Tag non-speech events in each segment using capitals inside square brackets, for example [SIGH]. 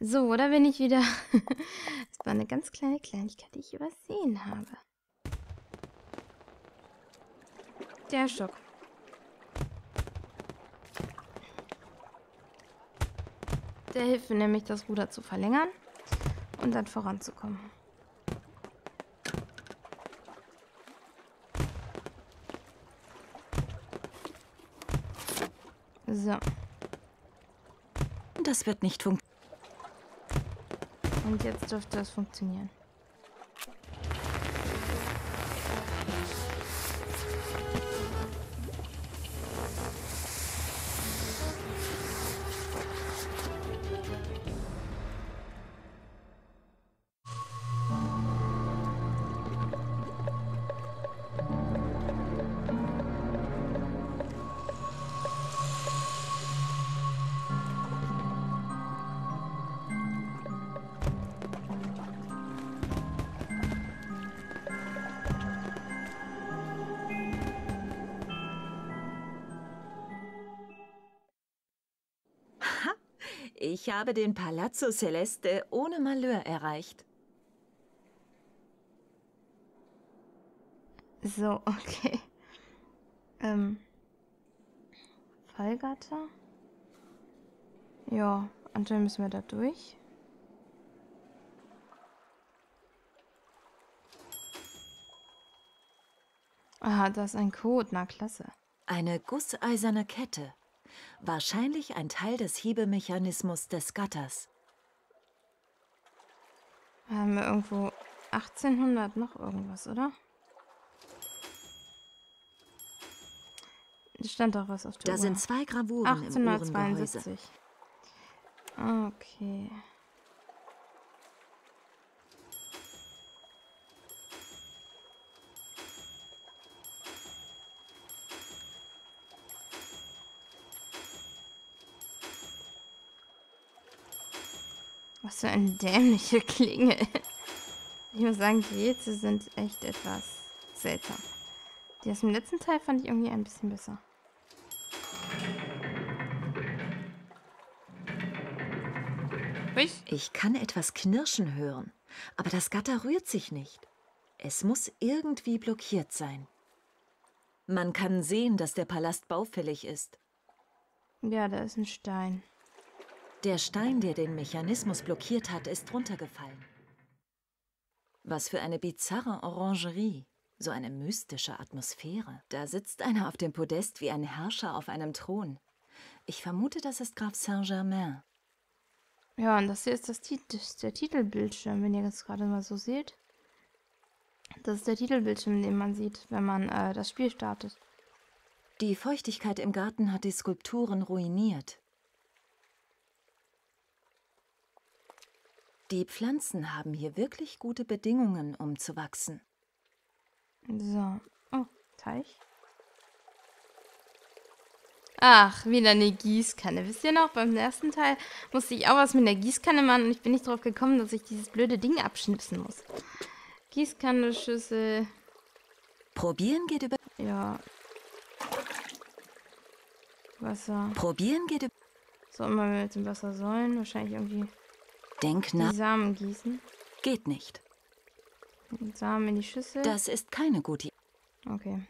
So, oder bin ich wieder... [LAUGHS] das war eine ganz kleine Kleinigkeit, die ich übersehen habe. Der Stock. Der hilft mir nämlich, das Ruder zu verlängern und dann voranzukommen. So. Das wird nicht funktionieren. Und jetzt dürfte das funktionieren. Ich habe den Palazzo Celeste ohne Malheur erreicht. So, okay. Ähm. Fallgatter? Ja, anscheinend müssen wir da durch. Aha, da ist ein Code. Na, klasse. Eine gusseiserne Kette wahrscheinlich ein Teil des Hiebemechanismus des Gatters. Haben wir irgendwo 1800 noch irgendwas, oder? Da stand doch was auf der Da Uhr. sind zwei Gravuren 1872. im Uhrenbehäuse. Okay. Was für eine dämliche Klingel. Ich muss sagen, die Rätsel sind echt etwas seltsam. Die aus dem letzten Teil fand ich irgendwie ein bisschen besser. Ich kann etwas knirschen hören, aber das Gatter rührt sich nicht. Es muss irgendwie blockiert sein. Man kann sehen, dass der Palast baufällig ist. Ja, da ist ein Stein. Der Stein, der den Mechanismus blockiert hat, ist runtergefallen. Was für eine bizarre Orangerie, so eine mystische Atmosphäre. Da sitzt einer auf dem Podest wie ein Herrscher auf einem Thron. Ich vermute, das ist Graf Saint-Germain. Ja, und das hier ist das, das der Titelbildschirm, wenn ihr das gerade mal so seht. Das ist der Titelbildschirm, den man sieht, wenn man äh, das Spiel startet. Die Feuchtigkeit im Garten hat die Skulpturen ruiniert. Die Pflanzen haben hier wirklich gute Bedingungen, um zu wachsen. So. Oh, Teich. Ach, wieder eine Gießkanne. Wisst ihr noch, beim ersten Teil musste ich auch was mit der Gießkanne machen und ich bin nicht drauf gekommen, dass ich dieses blöde Ding abschnipsen muss. Gießkanne, Schüssel. Probieren geht über... Ja. Wasser. Probieren geht über... So, immer mit dem Wasser sollen. Wahrscheinlich irgendwie... Denk nach. Die Samen gießen. Geht nicht. Samen in die Schüssel. Das ist keine gute Idee. Okay.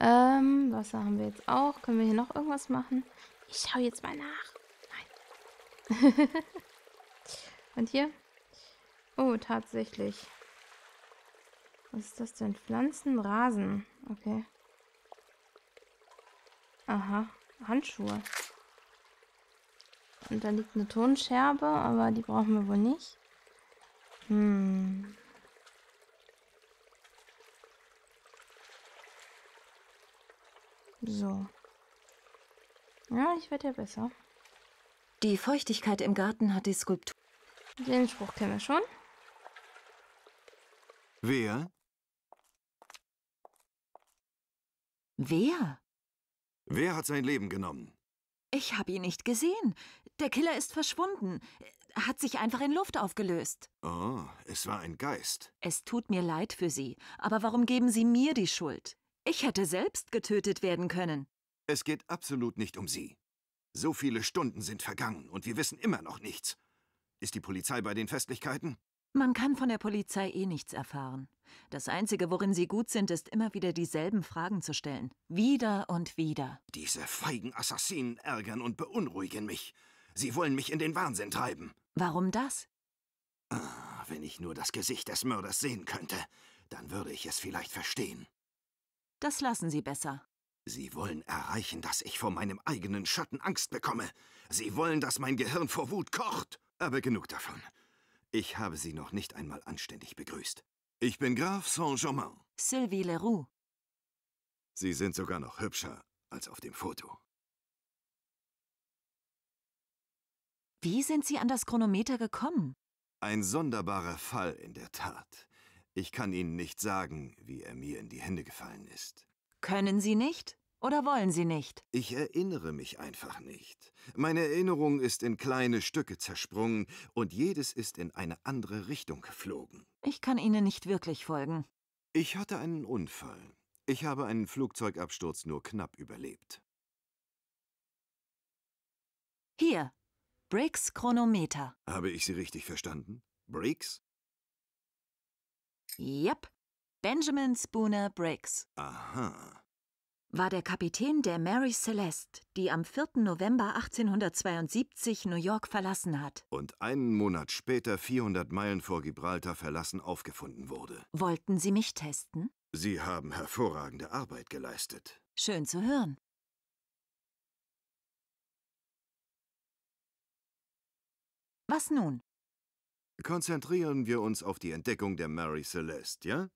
Ähm, Wasser haben wir jetzt auch. Können wir hier noch irgendwas machen? Ich schau jetzt mal nach. Nein. [LAUGHS] Und hier? Oh, tatsächlich. Was ist das denn? Pflanzen, Rasen. Okay. Aha. Handschuhe. Und da liegt eine Tonscherbe, aber die brauchen wir wohl nicht. Hm. So. Ja, ich werde ja besser. Die Feuchtigkeit im Garten hat die Skulptur. Den Spruch kennen wir schon. Wer? Wer? Wer hat sein Leben genommen? Ich habe ihn nicht gesehen. Der Killer ist verschwunden. Hat sich einfach in Luft aufgelöst. Oh, es war ein Geist. Es tut mir leid für Sie, aber warum geben Sie mir die Schuld? Ich hätte selbst getötet werden können. Es geht absolut nicht um Sie. So viele Stunden sind vergangen und wir wissen immer noch nichts. Ist die Polizei bei den Festlichkeiten? Man kann von der Polizei eh nichts erfahren. Das Einzige, worin sie gut sind, ist immer wieder dieselben Fragen zu stellen. Wieder und wieder. Diese feigen Assassinen ärgern und beunruhigen mich. Sie wollen mich in den Wahnsinn treiben. Warum das? Ah, wenn ich nur das Gesicht des Mörders sehen könnte, dann würde ich es vielleicht verstehen. Das lassen Sie besser. Sie wollen erreichen, dass ich vor meinem eigenen Schatten Angst bekomme. Sie wollen, dass mein Gehirn vor Wut kocht. Aber genug davon. Ich habe Sie noch nicht einmal anständig begrüßt. Ich bin Graf Saint-Germain. Sylvie Leroux. Sie sind sogar noch hübscher als auf dem Foto. Wie sind Sie an das Chronometer gekommen? Ein sonderbarer Fall in der Tat. Ich kann Ihnen nicht sagen, wie er mir in die Hände gefallen ist. Können Sie nicht? Oder wollen Sie nicht? Ich erinnere mich einfach nicht. Meine Erinnerung ist in kleine Stücke zersprungen und jedes ist in eine andere Richtung geflogen. Ich kann Ihnen nicht wirklich folgen. Ich hatte einen Unfall. Ich habe einen Flugzeugabsturz nur knapp überlebt. Hier, Briggs Chronometer. Habe ich Sie richtig verstanden? Briggs? Yep. Benjamin Spooner Briggs. Aha. War der Kapitän der Mary Celeste, die am 4. November 1872 New York verlassen hat. Und einen Monat später 400 Meilen vor Gibraltar verlassen aufgefunden wurde. Wollten Sie mich testen? Sie haben hervorragende Arbeit geleistet. Schön zu hören. Was nun? Konzentrieren wir uns auf die Entdeckung der Mary Celeste, ja?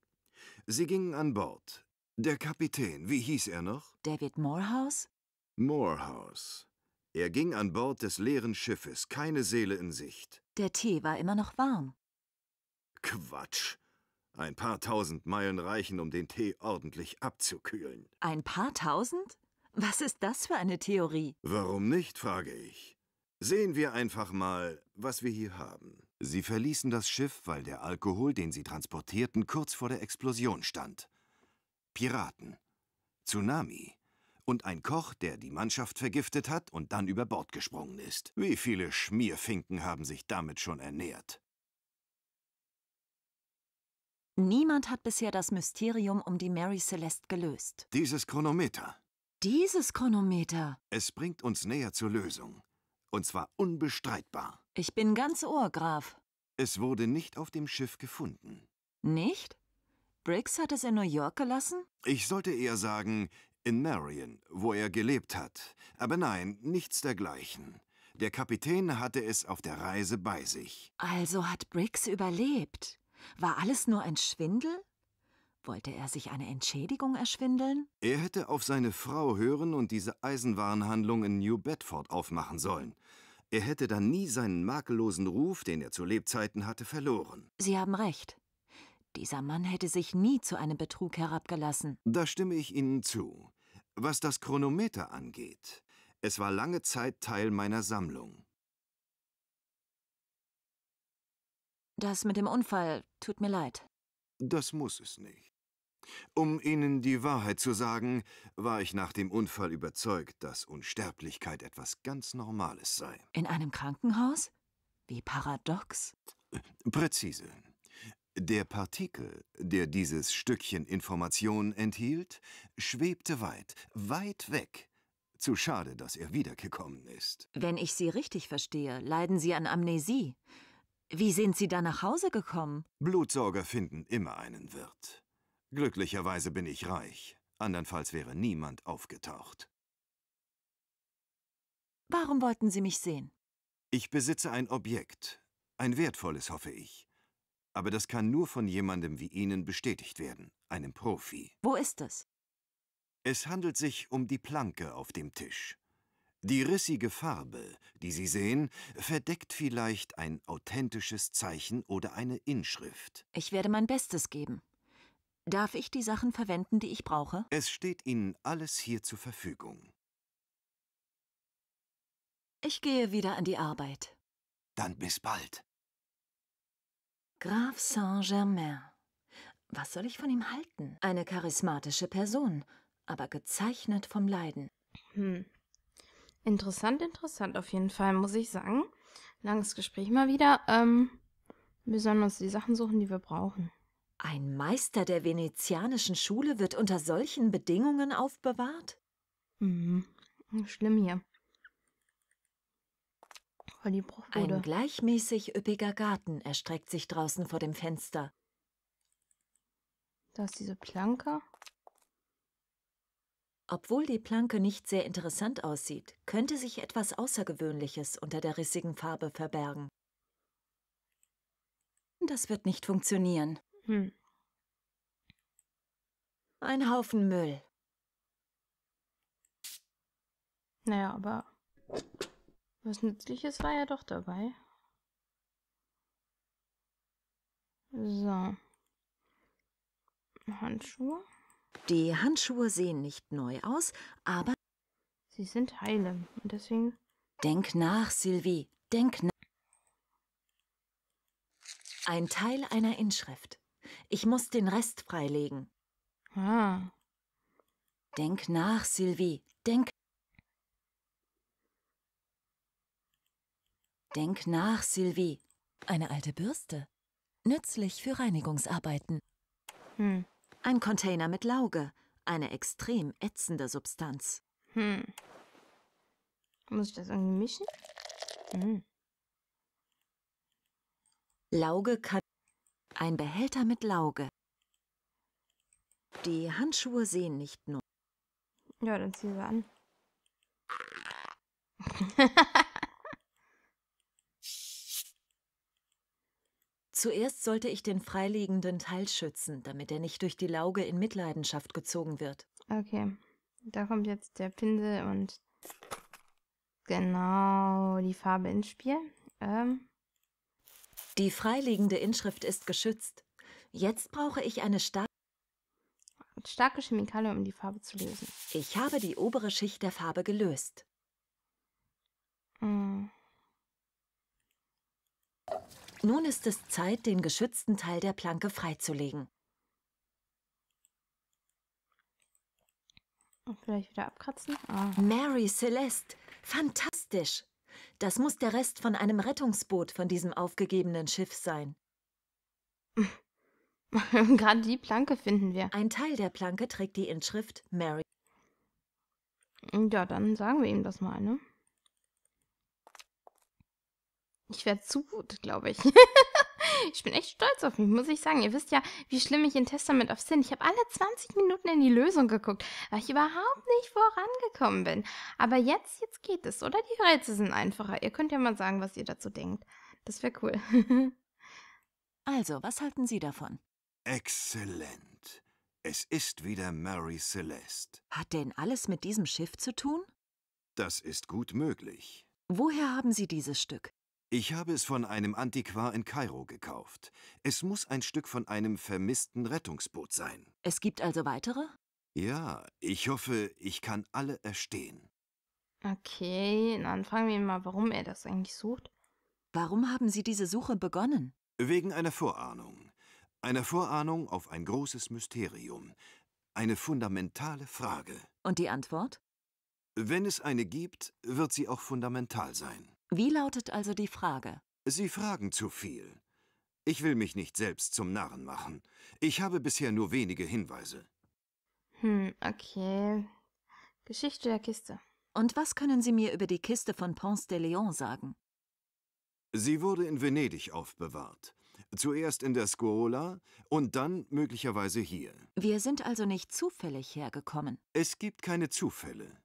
Sie gingen an Bord. Der Kapitän, wie hieß er noch? David Morehouse? Morehouse. Er ging an Bord des leeren Schiffes, keine Seele in Sicht. Der Tee war immer noch warm. Quatsch. Ein paar tausend Meilen reichen, um den Tee ordentlich abzukühlen. Ein paar tausend? Was ist das für eine Theorie? Warum nicht, frage ich. Sehen wir einfach mal, was wir hier haben. Sie verließen das Schiff, weil der Alkohol, den sie transportierten, kurz vor der Explosion stand. Piraten, Tsunami und ein Koch, der die Mannschaft vergiftet hat und dann über Bord gesprungen ist. Wie viele Schmierfinken haben sich damit schon ernährt? Niemand hat bisher das Mysterium um die Mary Celeste gelöst. Dieses Chronometer. Dieses Chronometer? Es bringt uns näher zur Lösung. Und zwar unbestreitbar. Ich bin ganz Ohr, Graf. Es wurde nicht auf dem Schiff gefunden. Nicht? Briggs hat es in New York gelassen? Ich sollte eher sagen, in Marion, wo er gelebt hat. Aber nein, nichts dergleichen. Der Kapitän hatte es auf der Reise bei sich. Also hat Briggs überlebt. War alles nur ein Schwindel? Wollte er sich eine Entschädigung erschwindeln? Er hätte auf seine Frau hören und diese Eisenwarenhandlung in New Bedford aufmachen sollen. Er hätte dann nie seinen makellosen Ruf, den er zu Lebzeiten hatte, verloren. Sie haben recht. Dieser Mann hätte sich nie zu einem Betrug herabgelassen. Da stimme ich Ihnen zu. Was das Chronometer angeht, es war lange Zeit Teil meiner Sammlung. Das mit dem Unfall tut mir leid. Das muss es nicht. Um Ihnen die Wahrheit zu sagen, war ich nach dem Unfall überzeugt, dass Unsterblichkeit etwas ganz Normales sei. In einem Krankenhaus? Wie paradox. Präzise. Der Partikel, der dieses Stückchen Information enthielt, schwebte weit, weit weg. Zu schade, dass er wiedergekommen ist. Wenn ich Sie richtig verstehe, leiden Sie an Amnesie. Wie sind Sie da nach Hause gekommen? Blutsauger finden immer einen Wirt. Glücklicherweise bin ich reich, andernfalls wäre niemand aufgetaucht. Warum wollten Sie mich sehen? Ich besitze ein Objekt, ein wertvolles, hoffe ich. Aber das kann nur von jemandem wie Ihnen bestätigt werden, einem Profi. Wo ist es? Es handelt sich um die Planke auf dem Tisch. Die rissige Farbe, die Sie sehen, verdeckt vielleicht ein authentisches Zeichen oder eine Inschrift. Ich werde mein Bestes geben. Darf ich die Sachen verwenden, die ich brauche? Es steht Ihnen alles hier zur Verfügung. Ich gehe wieder an die Arbeit. Dann bis bald. Graf Saint-Germain. Was soll ich von ihm halten? Eine charismatische Person, aber gezeichnet vom Leiden. Hm. Interessant, interessant auf jeden Fall, muss ich sagen. Langes Gespräch mal wieder. Ähm, wir sollen uns die Sachen suchen, die wir brauchen. Ein Meister der venezianischen Schule wird unter solchen Bedingungen aufbewahrt? Mhm. Schlimm hier. Voll die Ein gleichmäßig üppiger Garten erstreckt sich draußen vor dem Fenster. Da ist diese Planke. Obwohl die Planke nicht sehr interessant aussieht, könnte sich etwas Außergewöhnliches unter der rissigen Farbe verbergen. Das wird nicht funktionieren. Hm. Ein Haufen Müll. Naja, aber was Nützliches war ja doch dabei. So. Handschuhe. Die Handschuhe sehen nicht neu aus, aber... Sie sind heile und deswegen... Denk nach, Sylvie, denk nach. Ein Teil einer Inschrift. Ich muss den Rest freilegen. Ah. Denk nach, Sylvie, denk... Denk nach, Sylvie. Eine alte Bürste. Nützlich für Reinigungsarbeiten. Hm. Ein Container mit Lauge, eine extrem ätzende Substanz. Hm. Muss ich das irgendwie mischen? Hm. Lauge kann. Ein Behälter mit Lauge. Die Handschuhe sehen nicht nur. Ja, dann ziehen sie an. [LAUGHS] Zuerst sollte ich den freiliegenden Teil schützen, damit er nicht durch die Lauge in Mitleidenschaft gezogen wird. Okay, da kommt jetzt der Pinsel und genau die Farbe ins Spiel. Ähm. Die freiliegende Inschrift ist geschützt. Jetzt brauche ich eine starke starke Chemikalie, um die Farbe zu lösen. Ich habe die obere Schicht der Farbe gelöst. Hm. Nun ist es Zeit, den geschützten Teil der Planke freizulegen. vielleicht wieder abkratzen. Oh. Mary Celeste, fantastisch! Das muss der Rest von einem Rettungsboot von diesem aufgegebenen Schiff sein. [LAUGHS] Gerade die Planke finden wir. Ein Teil der Planke trägt die Inschrift Mary. Ja, dann sagen wir ihm das mal, ne? Ich werde zu gut, glaube ich. [LAUGHS] ich bin echt stolz auf mich, muss ich sagen. Ihr wisst ja, wie schlimm ich in Testament of Sin. Ich habe alle 20 Minuten in die Lösung geguckt, weil ich überhaupt nicht vorangekommen bin. Aber jetzt, jetzt geht es, oder? Die Rätsel sind einfacher. Ihr könnt ja mal sagen, was ihr dazu denkt. Das wäre cool. [LAUGHS] also, was halten Sie davon? Exzellent. Es ist wieder Mary Celeste. Hat denn alles mit diesem Schiff zu tun? Das ist gut möglich. Woher haben Sie dieses Stück? Ich habe es von einem Antiquar in Kairo gekauft. Es muss ein Stück von einem vermissten Rettungsboot sein. Es gibt also weitere? Ja, ich hoffe, ich kann alle erstehen. Okay, dann fragen wir ihn mal, warum er das eigentlich sucht. Warum haben Sie diese Suche begonnen? Wegen einer Vorahnung. Einer Vorahnung auf ein großes Mysterium. Eine fundamentale Frage. Und die Antwort? Wenn es eine gibt, wird sie auch fundamental sein. Wie lautet also die Frage? Sie fragen zu viel. Ich will mich nicht selbst zum Narren machen. Ich habe bisher nur wenige Hinweise. Hm, okay. Geschichte der Kiste. Und was können Sie mir über die Kiste von Ponce de Leon sagen? Sie wurde in Venedig aufbewahrt. Zuerst in der Scuola und dann möglicherweise hier. Wir sind also nicht zufällig hergekommen. Es gibt keine Zufälle.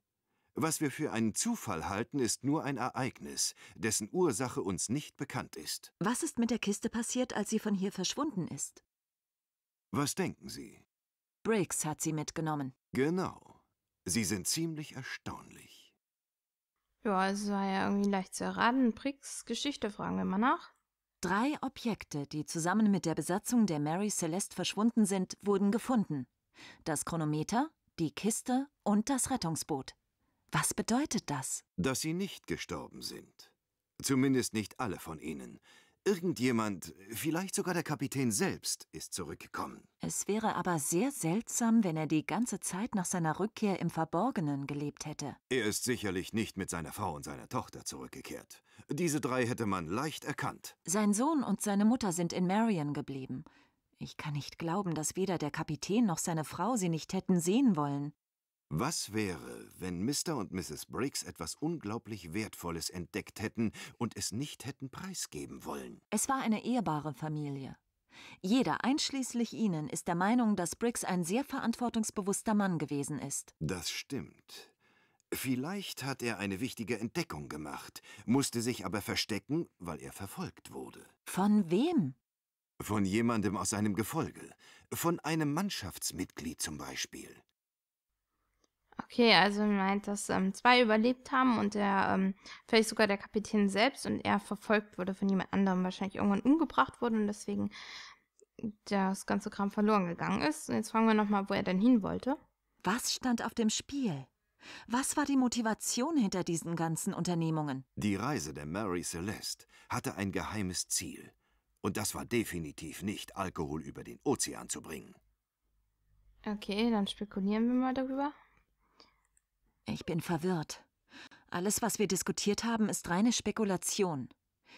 Was wir für einen Zufall halten, ist nur ein Ereignis, dessen Ursache uns nicht bekannt ist. Was ist mit der Kiste passiert, als sie von hier verschwunden ist? Was denken Sie? Briggs hat sie mitgenommen. Genau. Sie sind ziemlich erstaunlich. Ja, es war ja irgendwie leicht zu erraten. Briggs Geschichte fragen wir mal nach. Drei Objekte, die zusammen mit der Besatzung der Mary Celeste verschwunden sind, wurden gefunden. Das Chronometer, die Kiste und das Rettungsboot. Was bedeutet das? Dass sie nicht gestorben sind. Zumindest nicht alle von ihnen. Irgendjemand, vielleicht sogar der Kapitän selbst, ist zurückgekommen. Es wäre aber sehr seltsam, wenn er die ganze Zeit nach seiner Rückkehr im Verborgenen gelebt hätte. Er ist sicherlich nicht mit seiner Frau und seiner Tochter zurückgekehrt. Diese drei hätte man leicht erkannt. Sein Sohn und seine Mutter sind in Marion geblieben. Ich kann nicht glauben, dass weder der Kapitän noch seine Frau sie nicht hätten sehen wollen. Was wäre, wenn Mr. und Mrs. Briggs etwas unglaublich Wertvolles entdeckt hätten und es nicht hätten preisgeben wollen? Es war eine ehrbare Familie. Jeder, einschließlich Ihnen, ist der Meinung, dass Briggs ein sehr verantwortungsbewusster Mann gewesen ist. Das stimmt. Vielleicht hat er eine wichtige Entdeckung gemacht, musste sich aber verstecken, weil er verfolgt wurde. Von wem? Von jemandem aus seinem Gefolge. Von einem Mannschaftsmitglied zum Beispiel. Okay, also meint, dass ähm, zwei überlebt haben und der, ähm, vielleicht sogar der Kapitän selbst und er verfolgt wurde von jemand anderem, wahrscheinlich irgendwann umgebracht wurde und deswegen das ganze Kram verloren gegangen ist. Und jetzt fragen wir nochmal, wo er denn hin wollte. Was stand auf dem Spiel? Was war die Motivation hinter diesen ganzen Unternehmungen? Die Reise der Mary Celeste hatte ein geheimes Ziel. Und das war definitiv nicht, Alkohol über den Ozean zu bringen. Okay, dann spekulieren wir mal darüber. Ich bin verwirrt. Alles, was wir diskutiert haben, ist reine Spekulation.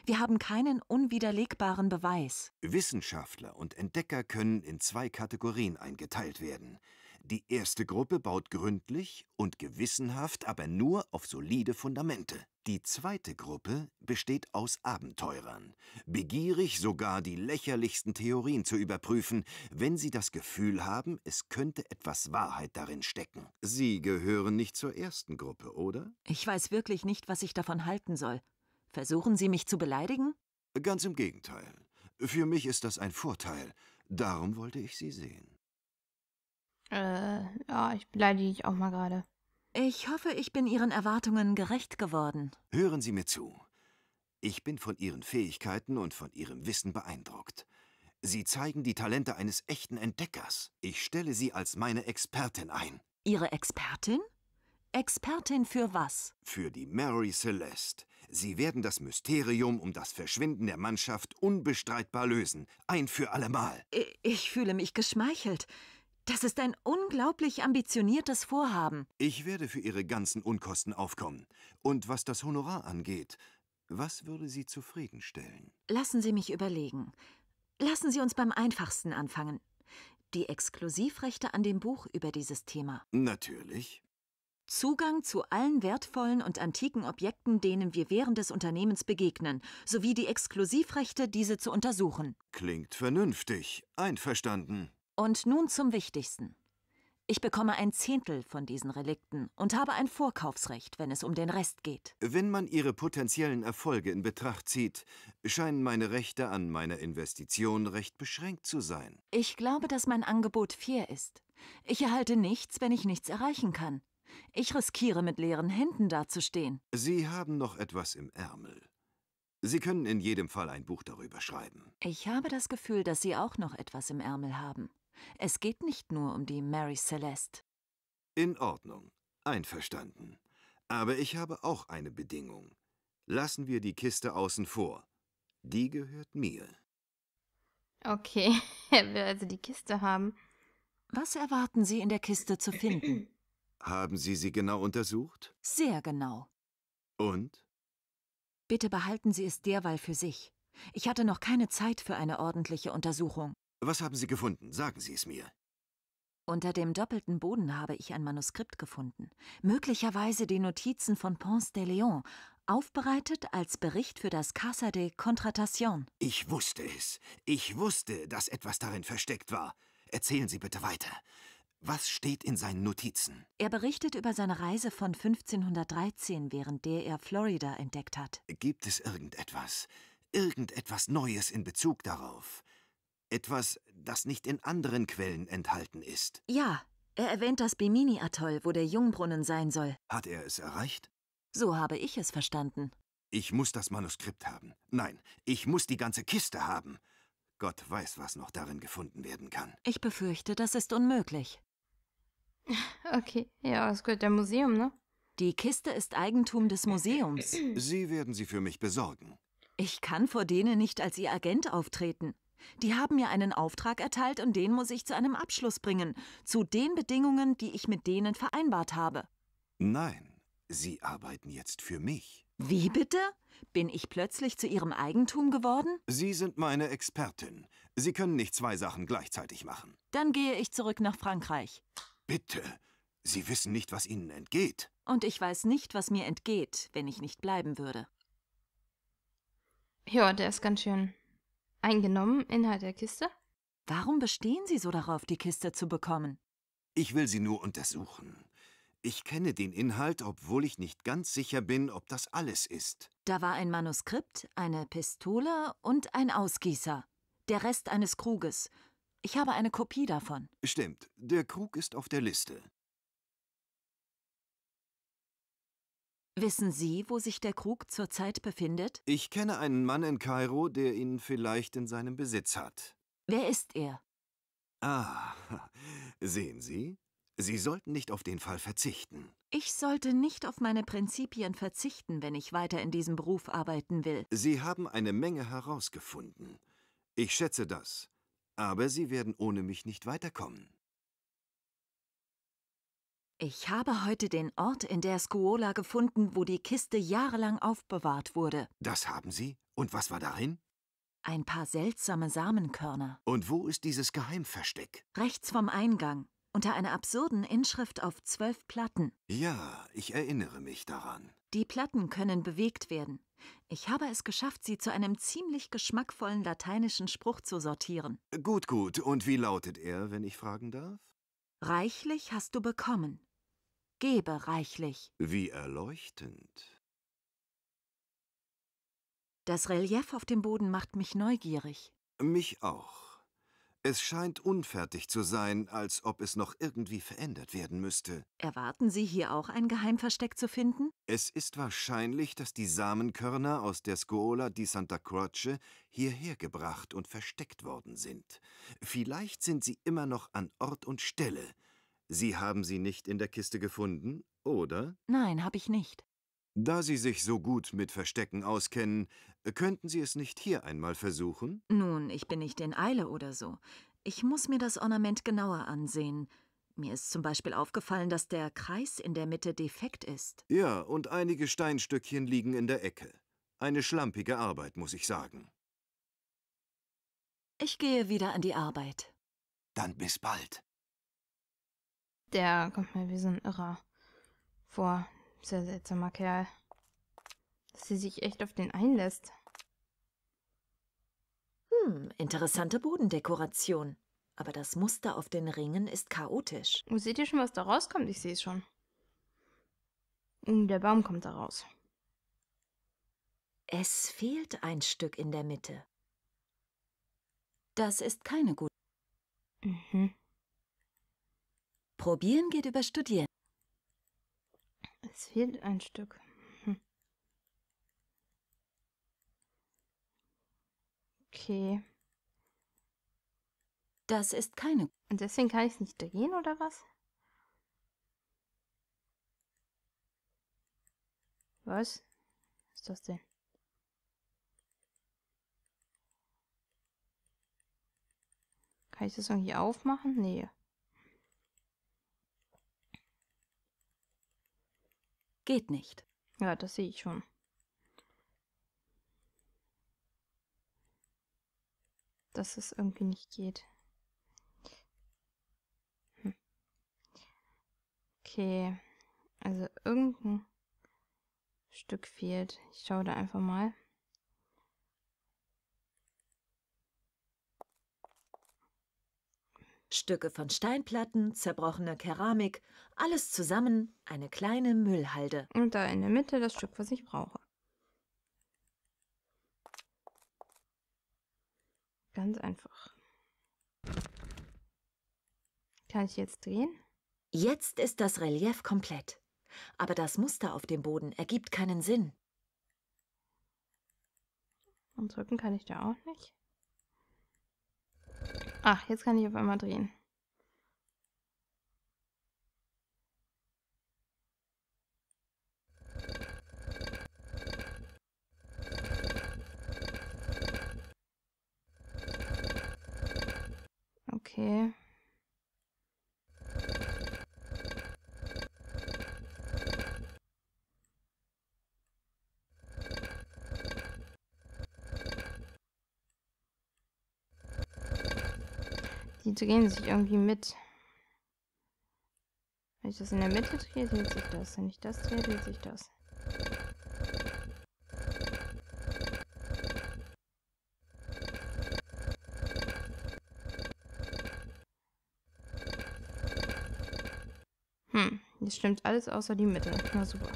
Wir haben keinen unwiderlegbaren Beweis. Wissenschaftler und Entdecker können in zwei Kategorien eingeteilt werden. Die erste Gruppe baut gründlich und gewissenhaft, aber nur auf solide Fundamente. Die zweite Gruppe besteht aus Abenteurern, begierig sogar die lächerlichsten Theorien zu überprüfen, wenn sie das Gefühl haben, es könnte etwas Wahrheit darin stecken. Sie gehören nicht zur ersten Gruppe, oder? Ich weiß wirklich nicht, was ich davon halten soll. Versuchen Sie mich zu beleidigen? Ganz im Gegenteil. Für mich ist das ein Vorteil. Darum wollte ich Sie sehen. Äh, ja, ich beleidige dich auch mal gerade. Ich hoffe, ich bin Ihren Erwartungen gerecht geworden. Hören Sie mir zu. Ich bin von Ihren Fähigkeiten und von Ihrem Wissen beeindruckt. Sie zeigen die Talente eines echten Entdeckers. Ich stelle Sie als meine Expertin ein. Ihre Expertin? Expertin für was? Für die Mary Celeste. Sie werden das Mysterium um das Verschwinden der Mannschaft unbestreitbar lösen. Ein für allemal. Ich fühle mich geschmeichelt. Das ist ein unglaublich ambitioniertes Vorhaben. Ich werde für Ihre ganzen Unkosten aufkommen. Und was das Honorar angeht, was würde Sie zufriedenstellen? Lassen Sie mich überlegen. Lassen Sie uns beim einfachsten anfangen. Die Exklusivrechte an dem Buch über dieses Thema. Natürlich. Zugang zu allen wertvollen und antiken Objekten, denen wir während des Unternehmens begegnen, sowie die Exklusivrechte, diese zu untersuchen. Klingt vernünftig. Einverstanden. Und nun zum Wichtigsten. Ich bekomme ein Zehntel von diesen Relikten und habe ein Vorkaufsrecht, wenn es um den Rest geht. Wenn man Ihre potenziellen Erfolge in Betracht zieht, scheinen meine Rechte an meiner Investition recht beschränkt zu sein. Ich glaube, dass mein Angebot fair ist. Ich erhalte nichts, wenn ich nichts erreichen kann. Ich riskiere, mit leeren Händen dazustehen. Sie haben noch etwas im Ärmel. Sie können in jedem Fall ein Buch darüber schreiben. Ich habe das Gefühl, dass Sie auch noch etwas im Ärmel haben. Es geht nicht nur um die Mary Celeste. In Ordnung, einverstanden. Aber ich habe auch eine Bedingung. Lassen wir die Kiste außen vor. Die gehört mir. Okay, [LAUGHS] er will also die Kiste haben. Was erwarten Sie in der Kiste zu finden? [CLEARS THROAT] Haben Sie sie genau untersucht? Sehr genau. Und? Bitte behalten Sie es derweil für sich. Ich hatte noch keine Zeit für eine ordentliche Untersuchung. Was haben Sie gefunden? Sagen Sie es mir. Unter dem doppelten Boden habe ich ein Manuskript gefunden, möglicherweise die Notizen von Ponce de Leon, aufbereitet als Bericht für das Casa de Contratación. Ich wusste es. Ich wusste, dass etwas darin versteckt war. Erzählen Sie bitte weiter. Was steht in seinen Notizen? Er berichtet über seine Reise von 1513, während der er Florida entdeckt hat. Gibt es irgendetwas, irgendetwas Neues in Bezug darauf? Etwas, das nicht in anderen Quellen enthalten ist. Ja, er erwähnt das Bimini-Atoll, wo der Jungbrunnen sein soll. Hat er es erreicht? So habe ich es verstanden. Ich muss das Manuskript haben. Nein, ich muss die ganze Kiste haben. Gott weiß, was noch darin gefunden werden kann. Ich befürchte, das ist unmöglich. [LAUGHS] Okay, ja, es gehört dem Museum, ne? Die Kiste ist Eigentum des Museums. Sie werden sie für mich besorgen. Ich kann vor denen nicht als Ihr Agent auftreten. Die haben mir einen Auftrag erteilt und den muss ich zu einem Abschluss bringen, zu den Bedingungen, die ich mit denen vereinbart habe. Nein, Sie arbeiten jetzt für mich. Wie bitte? Bin ich plötzlich zu Ihrem Eigentum geworden? Sie sind meine Expertin. Sie können nicht zwei Sachen gleichzeitig machen. Dann gehe ich zurück nach Frankreich. Bitte. Sie wissen nicht, was Ihnen entgeht. Und ich weiß nicht, was mir entgeht, wenn ich nicht bleiben würde. Ja, der ist ganz schön Eingenommen, Inhalt der Kiste? Warum bestehen Sie so darauf, die Kiste zu bekommen? Ich will sie nur untersuchen. Ich kenne den Inhalt, obwohl ich nicht ganz sicher bin, ob das alles ist. Da war ein Manuskript, eine Pistole und ein Ausgießer. Der Rest eines Kruges. Ich habe eine Kopie davon. Stimmt, der Krug ist auf der Liste. Wissen Sie, wo sich der Krug zurzeit befindet? Ich kenne einen Mann in Kairo, der ihn vielleicht in seinem Besitz hat. Wer ist er? Ah, [LAUGHS] sehen Sie? Sie sollten nicht auf den Fall verzichten. Ich sollte nicht auf meine Prinzipien verzichten, wenn ich weiter in diesem Beruf arbeiten will. Sie haben eine Menge herausgefunden. Ich schätze das. Aber Sie werden ohne mich nicht weiterkommen. Ich habe heute den Ort in der Skuola gefunden, wo die Kiste jahrelang aufbewahrt wurde. Das haben Sie? Und was war darin? Ein paar seltsame Samenkörner. Und wo ist dieses Geheimversteck? Rechts vom Eingang, unter einer absurden Inschrift auf zwölf Platten. Ja, ich erinnere mich daran. Die Platten können bewegt werden. Ich habe es geschafft, sie zu einem ziemlich geschmackvollen lateinischen Spruch zu sortieren. Gut, gut. Und wie lautet er, wenn ich fragen darf? Reichlich hast du bekommen gebe reichlich. Wie erleuchtend. Das Relief auf dem Boden macht mich neugierig. Mich auch. Es scheint unfertig zu sein, als ob es noch irgendwie verändert werden müsste. Erwarten Sie hier auch ein Geheimversteck zu finden? Es ist wahrscheinlich, dass die Samenkörner aus der Scuola di Santa Croce hierher gebracht und versteckt worden sind. Vielleicht sind sie immer noch an Ort und Stelle, Sie haben sie nicht in der Kiste gefunden, oder? Nein, habe ich nicht. Da Sie sich so gut mit Verstecken auskennen, könnten Sie es nicht hier einmal versuchen? Nun, ich bin nicht in Eile oder so. Ich muss mir das Ornament genauer ansehen. Mir ist zum Beispiel aufgefallen, dass der Kreis in der Mitte defekt ist. Ja, und einige Steinstückchen liegen in der Ecke. Eine schlampige Arbeit, muss ich sagen. Ich gehe wieder an die Arbeit. Dann bis bald der kommt mir wie so ein Irrer vor. Sehr seltsamer Kerl. Dass sie sich echt auf den einlässt. Hm, interessante Bodendekoration. Aber das Muster auf den Ringen ist chaotisch. Und oh, seht ihr schon, was da rauskommt? Ich sehe es schon. Mm, der Baum kommt da raus. Es fehlt ein Stück in der Mitte. Das ist keine gute. Mhm. Probieren geht über Studieren. Es fehlt ein Stück. Hm. Okay. Das ist keine. Und deswegen kann ich es nicht drehen, oder was? Was? Was ist das denn? Kann ich das irgendwie aufmachen? Nee. Geht nicht. Ja, das sehe ich schon. Dass es irgendwie nicht geht. Hm. Okay. Also irgendein Stück fehlt. Ich schaue da einfach mal. Stücke von Steinplatten, zerbrochene Keramik alles zusammen eine kleine Müllhalde. Und da in der Mitte das Stück, was ich brauche. Ganz einfach. Kann ich jetzt drehen? Jetzt ist das Relief komplett. Aber das Muster auf dem Boden ergibt keinen Sinn. Und drücken kann ich da auch nicht. Ach, jetzt kann ich auf einmal drehen. Okay. Die drehen sich irgendwie mit. Wenn ich das in der Mitte drehe, dreht sich das. Wenn ich das drehe, dreht sich das. Stimmt alles außer die Mitte. Na super.